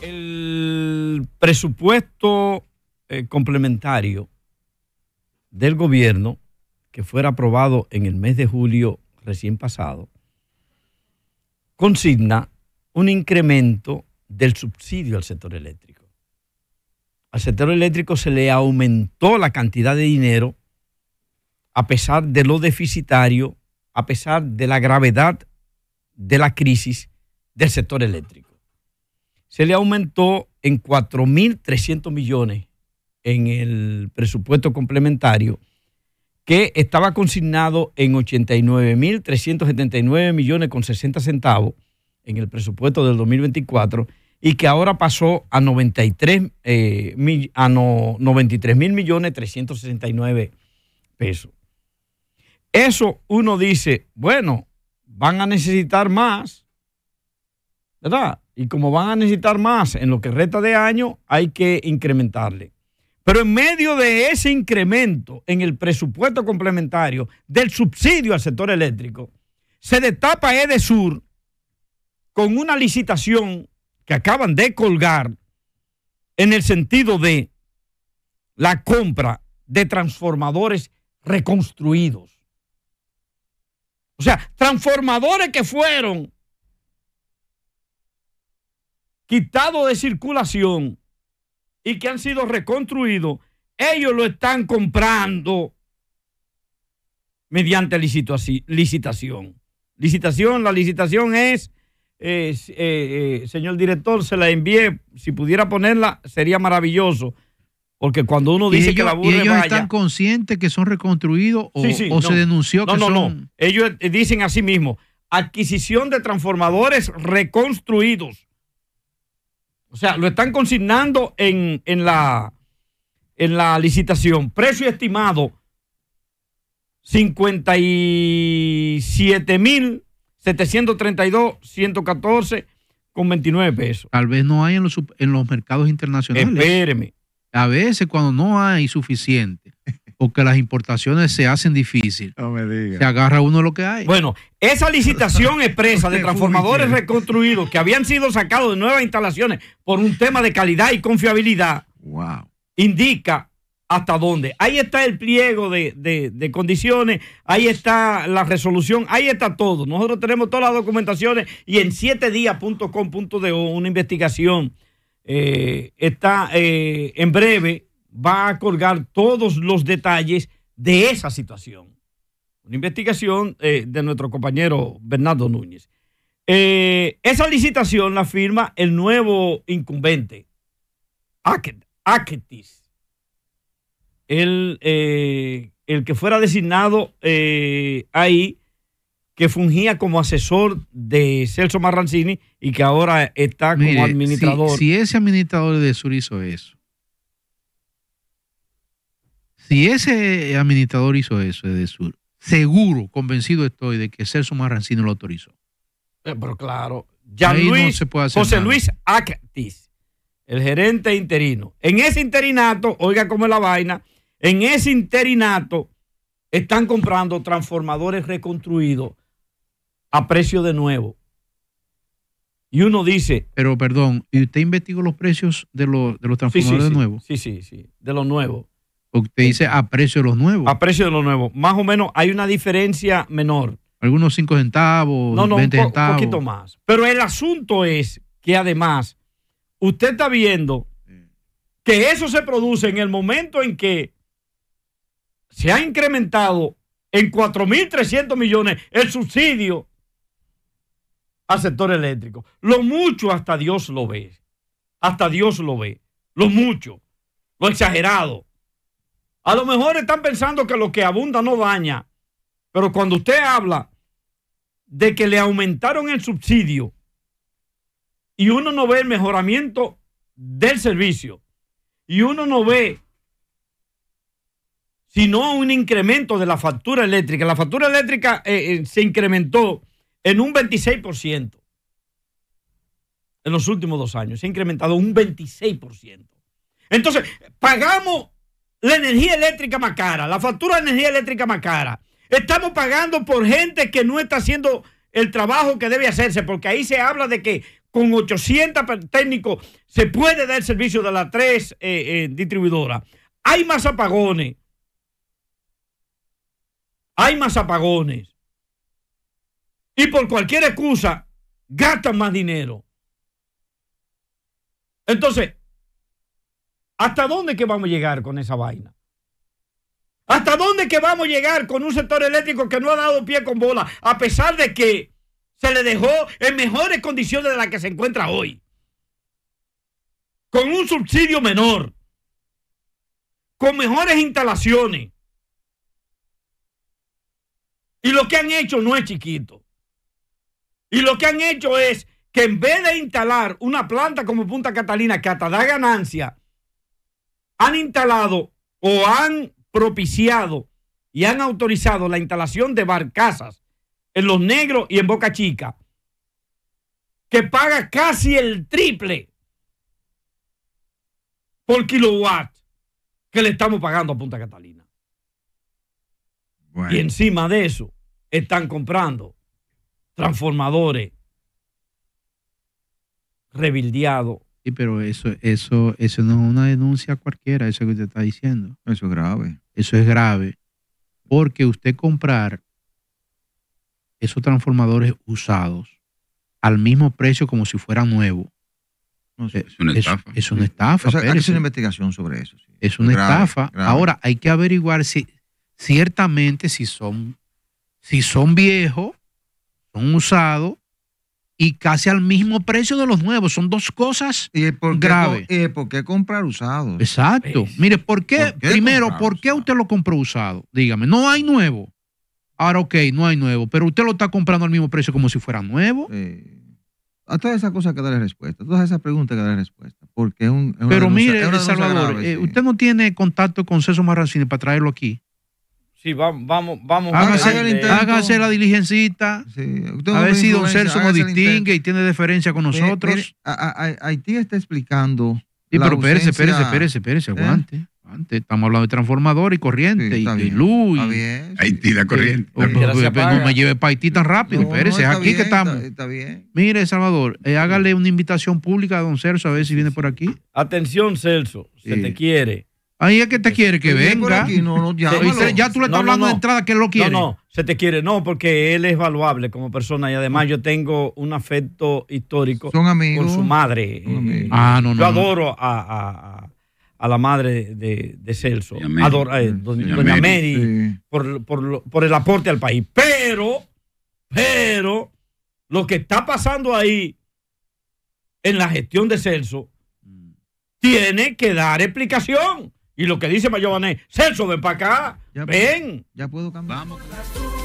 El presupuesto eh, complementario del gobierno que fuera aprobado en el mes de julio recién pasado consigna un incremento del subsidio al sector eléctrico. Al sector eléctrico se le aumentó la cantidad de dinero a pesar de lo deficitario, a pesar de la gravedad de la crisis del sector eléctrico. Se le aumentó en 4.300 millones en el presupuesto complementario que estaba consignado en 89.379 millones con 60 centavos en el presupuesto del 2024 y que ahora pasó a 93 eh, a mil millones 369 pesos. Eso uno dice, bueno, van a necesitar más ¿verdad? Y como van a necesitar más en lo que resta de año, hay que incrementarle. Pero en medio de ese incremento en el presupuesto complementario del subsidio al sector eléctrico, se destapa EDESUR con una licitación que acaban de colgar en el sentido de la compra de transformadores reconstruidos. O sea, transformadores que fueron quitado de circulación y que han sido reconstruidos, ellos lo están comprando mediante licitación. Licitación, la licitación es, eh, eh, señor director, se la envié, si pudiera ponerla sería maravilloso. Porque cuando uno dice que la burra ¿y ellos están conscientes que son reconstruidos o, o se denunció no, que no, No, ellos eh, dicen así mismo, adquisición de transformadores reconstruidos o sea, lo están consignando en, la, en la licitación. Precio estimado 57.732.114 con 29 pesos. Tal vez no hay en los, en los mercados internacionales. Espéreme. A veces cuando no hay suficiente porque las importaciones se hacen difícil. No me Se agarra uno lo que hay. Bueno, esa licitación expresa de transformadores reconstruidos que habían sido sacados de nuevas instalaciones por un tema de calidad y confiabilidad. Indica hasta dónde. Ahí está el pliego de, condiciones, ahí está la resolución, ahí está todo. Nosotros tenemos todas las documentaciones y en 7días.com.de una investigación eh, está eh, en breve va a colgar todos los detalles de esa situación. Una investigación eh, de nuestro compañero Bernardo Núñez. Eh, esa licitación la firma el nuevo incumbente, Aketis, el, eh, el que fuera designado ahí, que fungía como asesor de Celso Marrancini y que ahora está como administrador. Si, si ese administrador de Sur hizo eso, si ese administrador hizo eso de seguro, convencido estoy de que Celso Marrancino lo autorizó. Eh, pero claro, ya no José Luis Actis, el gerente interino. En ese interinato, oiga cómo es la vaina, en ese interinato están comprando transformadores reconstruidos a precio de nuevo. Y uno dice. Pero perdón, ¿y usted investigó los precios de los, de los transformadores de nuevo? Sí, sí, sí, de los nuevos. Usted dice a precio de los nuevos. A precio de los nuevos. Más o menos hay una diferencia menor. Algunos 5 centavos, centavos. Un poquito más. Pero el asunto es que además usted está viendo que eso se produce en el momento en que se ha incrementado en 4.300 millones el subsidio al sector eléctrico. Lo mucho hasta Dios lo ve. Hasta Dios lo ve. Lo mucho. Lo exagerado. A lo mejor están pensando que lo que abunda no daña, pero cuando usted habla de que le aumentaron el subsidio y uno no ve el mejoramiento del servicio y uno no ve sino un incremento de la factura eléctrica. La factura eléctrica eh, eh, se incrementó en un 26% en los últimos dos años. Se ha incrementado un 26%. Entonces, pagamos la energía eléctrica más cara, la factura de energía eléctrica más cara. Estamos pagando por gente que no está haciendo el trabajo que debe hacerse, porque ahí se habla de que con 800 técnicos se puede dar servicio de las tres eh, eh, distribuidoras. Hay más apagones. Hay más apagones. Y por cualquier excusa, gastan más dinero. Entonces, ¿Hasta dónde que vamos a llegar con esa vaina? ¿Hasta dónde que vamos a llegar con un sector eléctrico que no ha dado pie con bola, a pesar de que se le dejó en mejores condiciones de las que se encuentra hoy? Con un subsidio menor, con mejores instalaciones. Y lo que han hecho no es chiquito. Y lo que han hecho es que en vez de instalar una planta como Punta Catalina que hasta da ganancia, han instalado o han propiciado y han autorizado la instalación de barcazas en Los Negros y en Boca Chica, que paga casi el triple por kilowatt que le estamos pagando a Punta Catalina. Y encima de eso están comprando transformadores rebildeados Sí, pero eso, eso, eso no es una denuncia cualquiera, eso que usted está diciendo. Eso es grave. Eso es grave. Porque usted comprar esos transformadores usados al mismo precio como si fueran nuevos. Eh, es, una estafa. Es, una estafa. una investigación sobre eso. Es una estafa. Ahora, hay que averiguar si ciertamente si son, si son viejos, son usados, y casi al mismo precio de los nuevos. Son dos cosas graves. ¿Y ¿Por qué comprar usado? Exacto. Pues, mire, ¿por qué? primero, ¿por qué usted lo compró usado? Dígame, no hay nuevo. Ahora, ok, no hay nuevo, pero usted lo está comprando al mismo precio como si fuera nuevo. a todas esas cosas que darle respuesta, a todas esas preguntas que darle respuesta. Porque un. pero mire, Salvador, eh, usted no tiene contacto con César Marracini para traerlo aquí. Sí, vamos, vamos, vamos. Hágase, la diligencita. A ver si don Celso nos distingue y tiene deferencia con nosotros. Haití está explicando. Sí, pero espérese, espérese, espérese, espérese, ¿Eh? aguante. estamos hablando de transformador y corriente y, luz. Haití la corriente. Oh, no, me lleve para Haití tan rápido. Pérez, es aquí que estamos. Está, bien. Mire, Salvador, eh, hágale una invitación pública a don Celso a ver si viene por aquí. Atención, Celso, se te quiere. Ahí es que te quiere que venga. ya, tú le estás hablando de entrada que él lo quiere. No, no, se te quiere, no, porque él es valuable como persona y además ah. yo tengo un afecto histórico con su madre. Eh, yo ah, adoro a, a, a, la madre de, Celso, Doña, Mary, por, por el aporte al país. Pero, pero, lo que está pasando ahí en la gestión de Celso mm. tiene que dar explicación y lo que dice Mayobané, Celso, ven para acá. ven. ya puedo cambiar. Vamos.